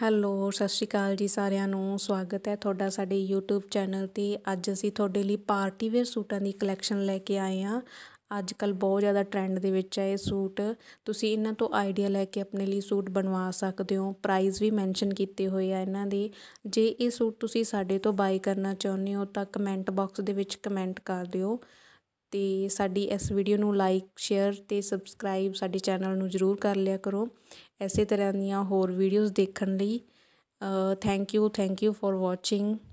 hello ਸਤਿ ਸ਼੍ਰੀ ਅਕਾਲ ਜੀ ਸਾਰਿਆਂ ਨੂੰ ਸਵਾਗਤ ਹੈ ਤੁਹਾਡਾ ਸਾਡੇ YouTube ਚੈਨਲ ਤੇ ਅੱਜ ਅਸੀਂ ਤੁਹਾਡੇ ਲਈ ਪਾਰਟੀ ਵੇਅਰ ਸੂਟਾਂ ਦੀ ਕਲੈਕਸ਼ਨ ਲੈ ਕੇ ਆਏ ਹਾਂ ਅੱਜ ਕੱਲ ਬਹੁਤ ਜ਼ਿਆਦਾ ਟ੍ਰੈਂਡ ਦੇ ਵਿੱਚ ਹੈ ਇਹ ਸੂਟ ਤੁਸੀਂ ਇਹਨਾਂ ਤੋਂ ਆਈਡੀਆ ਲੈ ਕੇ ਆਪਣੇ ਲਈ ਸੂਟ ਬਣਵਾ ਸਕਦੇ ਹੋ ਪ੍ਰਾਈਸ ਵੀ ਮੈਂਸ਼ਨ ਕੀਤੇ ਹੋਏ ਆ ਇਹਨਾਂ ਦੇ ਜੇ ਇਹ ਸੂਟ ਤੁਸੀਂ ਸਾਡੇ ਤੋਂ ਬਾਈ ਕਰਨਾ ਚਾਹੁੰਦੇ ਹੋ ਤਾਂ ਕਮੈਂਟ ਬਾਕਸ ਦੇ ਵਿੱਚ ਕਮੈਂਟ ਕਰ ਦਿਓ ਤੇ ਸਾਡੀ ਇਸ ਵੀਡੀਓ ਨੂੰ ਲਾਈਕ ਸ਼ੇਅਰ ਤੇ ਸਬਸਕ੍ਰਾਈਬ ਸਾਡੇ ਚੈਨਲ ਨੂੰ ਜ਼ਰੂਰ ਕਰ ਲਿਆ ਕਰੋ ਐਸੇ ਤਰ੍ਹਾਂ ਦੀਆਂ ਹੋਰ ਵੀਡੀਓਜ਼ ਦੇਖਣ ਲਈ thank you thank you for watching